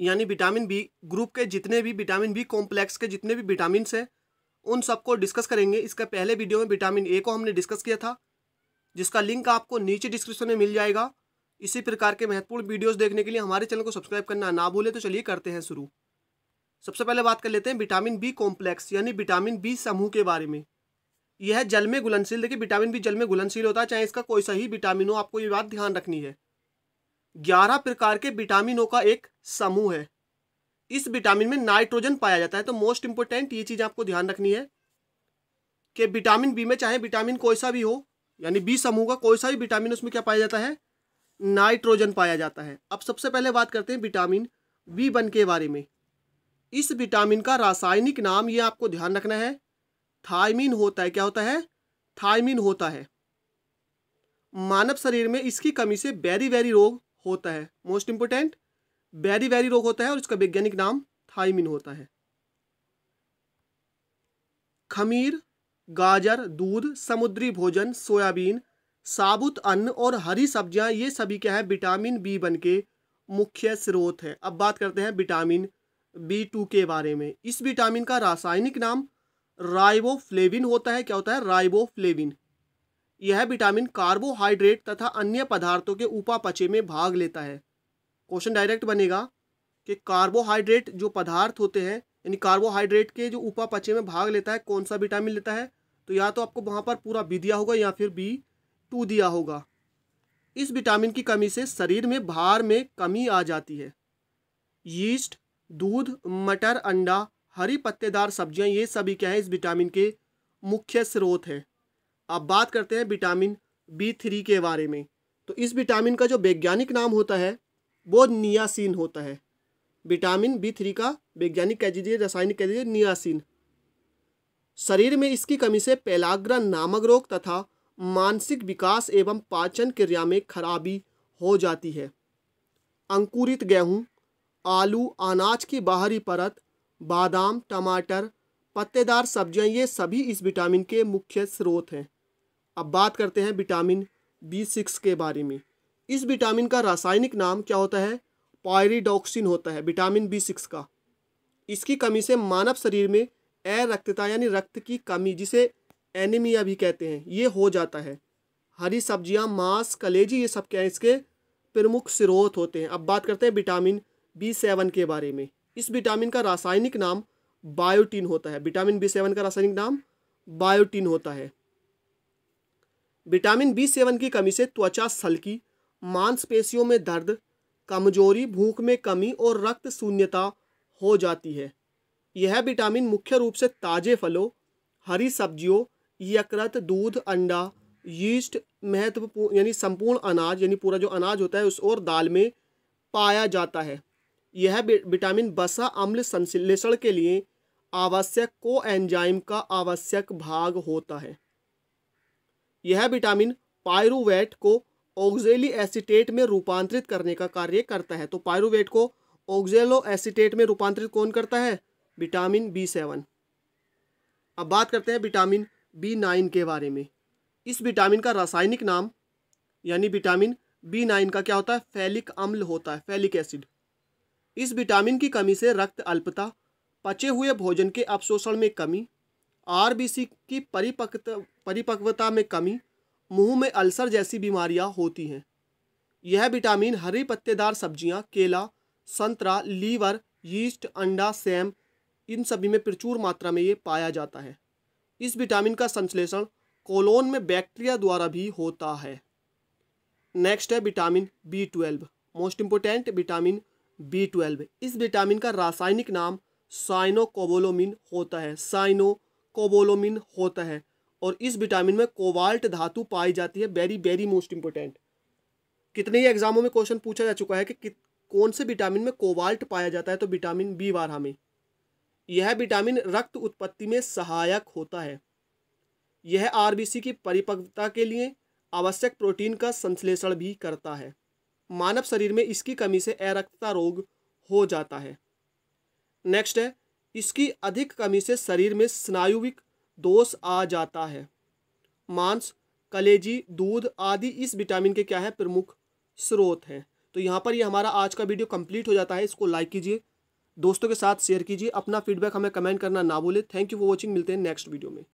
यानी vitamin B group के जितने भी विटामिन बी कॉम्प्लेक्स के जितने भी विटामिन हैं उन सबको डिस्कस करेंगे इसका पहले वीडियो में विटामिन ए को हमने डिस्कस किया था जिसका लिंक आपको नीचे डिस्क्रिप्शन में मिल जाएगा इसी प्रकार के महत्वपूर्ण वीडियोस देखने के लिए हमारे चैनल को सब्सक्राइब करना ना भूलें तो चलिए करते हैं शुरू सबसे पहले बात कर लेते हैं विटामिन बी कॉम्प्लेक्स यानी विटामिन बी समूह के बारे में यह जल में घुलनशील देखिए विटामिन बी जल में घुलनशील होता है चाहे इसका कोई सा ही विटामिन हो आपको ये बात ध्यान रखनी है ग्यारह प्रकार के विटामिनों का एक समूह है इस विटामिन में नाइट्रोजन पाया जाता है तो मोस्ट इंपोर्टेंट ये चीज़ आपको ध्यान रखनी है कि विटामिन बी में चाहे विटामिन कोई सा भी हो यानी बी समूह का कोई सा भी विटामिन उसमें क्या पाया जाता है नाइट्रोजन पाया जाता है अब सबसे पहले बात करते हैं विटामिन बी वन के बारे में इस विटामिन का रासायनिक नाम ये आपको ध्यान रखना है थायमिन होता है क्या होता है थायमिन होता है मानव शरीर में इसकी कमी से बैरी वैरी रोग होता है मोस्ट इंपोर्टेंट बैरी बैरी रोग होता है और इसका वैज्ञानिक नाम थाइमिन होता है खमीर गाजर दूध समुद्री भोजन सोयाबीन साबुत अन्न और हरी सब्जियां ये सभी क्या है विटामिन बी बन के मुख्य स्रोत है अब बात करते हैं विटामिन बी टू के बारे में इस विटामिन का रासायनिक नाम राइबोफ्लेविन होता है क्या होता है राइबोफ्लेविन यह विटामिन कार्बोहाइड्रेट तथा अन्य पदार्थों के उपापचय में भाग लेता है क्वेश्चन डायरेक्ट बनेगा कि कार्बोहाइड्रेट जो पदार्थ होते हैं यानी कार्बोहाइड्रेट के जो उपापचय में भाग लेता है कौन सा विटामिन लेता है तो या तो आपको वहाँ पर पूरा बी दिया होगा या फिर बी टू दिया होगा इस विटामिन की कमी से शरीर में भार में कमी आ जाती है यीस्ट दूध मटर अंडा हरी पत्तेदार सब्जियां ये सभी क्या है इस विटामिन के मुख्य स्रोत हैं अब बात करते हैं विटामिन बी थ्री के बारे में तो इस विटामिन का जो वैज्ञानिक नाम होता है वो नियासीन होता है विटामिन बी थ्री का वैज्ञानिक कह दीजिए रासायनिक कह दीजिए नियासीन शरीर में इसकी कमी से पेलाग्रा नामक रोग तथा मानसिक विकास एवं पाचन क्रिया में खराबी हो जाती है अंकुरित गेहूँ आलू अनाज की बाहरी परत बादाम टमाटर पत्तेदार सब्जियां ये सभी इस विटामिन के मुख्य स्रोत हैं अब बात करते हैं विटामिन बी सिक्स के बारे में इस विटामिन का रासायनिक नाम क्या होता है पायरीडॉक्सिन होता है विटामिन बी सिक्स का इसकी कमी से मानव शरीर में अरक्तता यानी रक्त की कमी जिसे एनीमिया भी कहते हैं ये हो जाता है हरी सब्जियां मांस कलेजी ये सब क्या है इसके प्रमुख स्रोत होते हैं अब बात करते हैं विटामिन बी सेवन के बारे में इस विटामिन का रासायनिक नाम बायोटीन होता है विटामिन बी सेवन का रासायनिक नाम बायोटीन होता है विटामिन बी सेवन की कमी से त्वचा सलकी मांसपेशियों में दर्द कमजोरी भूख में कमी और रक्त शून्यता हो जाती है यह विटामिन मुख्य रूप से ताजे फलों हरी सब्जियों यकृत दूध अंडा यीस्ट महत्वपूर्ण यानी संपूर्ण अनाज यानी पूरा जो अनाज होता है उस और दाल में पाया जाता है यह विटामिन बसा अम्ल संश्लेषण के लिए आवश्यक को एंजाइम का आवश्यक भाग होता है यह विटामिन पायरुवेट को ऑक्जेली एसिटेट में रूपांतरित करने का कार्य करता है तो पायरुवेट को ऑक्जेलो एसिटेट में रूपांतरित कौन करता है विटामिन बी सेवन अब बात करते हैं विटामिन बी नाइन के बारे में इस विटामिन का रासायनिक नाम यानी विटामिन बी नाइन का क्या होता है फैलिक अम्ल होता है फैलिक एसिड इस विटामिन की कमी से रक्त अल्पता पचे हुए भोजन के अवशोषण में कमी आरबीसी की परिपक्वता परिपक्वता में कमी मुंह में अल्सर जैसी बीमारियां होती हैं यह विटामिन हरी पत्तेदार सब्जियां केला संतरा लीवर यीस्ट अंडा सेम इन सभी में प्रचुर मात्रा में ये पाया जाता है इस विटामिन का संश्लेषण कोलोन में बैक्टीरिया द्वारा भी होता है नेक्स्ट है vitamin B twelve most important vitamin B twelve इस विटामिन का रासायनिक नाम साइनोकोबोलोमिन होता है साइनो कोबोलोमिन होता है और इस विटामिन में कोवाल्ट धातु पाई जाती है वेरी वेरी मोस्ट इंपॉर्टेंट कितने ही एग्जामों में क्वेश्चन पूछा जा चुका है कि, कौन से विटामिन में कोवाल्ट पाया जाता है तो विटामिन बी बारह में यह विटामिन रक्त उत्पत्ति में सहायक होता है यह आरबीसी की परिपक्वता के लिए आवश्यक प्रोटीन का संश्लेषण भी करता है मानव शरीर में इसकी कमी से अरक्तता रोग हो जाता है नेक्स्ट है इसकी अधिक कमी से शरीर में स्नायुविक दोष आ जाता है मांस कलेजी दूध आदि इस विटामिन के क्या है प्रमुख स्रोत हैं तो यहाँ पर ये यह हमारा आज का वीडियो कंप्लीट हो जाता है इसको लाइक कीजिए दोस्तों के साथ शेयर कीजिए अपना फीडबैक हमें कमेंट करना ना भूलें थैंक यू फॉर वॉचिंग मिलते हैं नेक्स्ट वीडियो में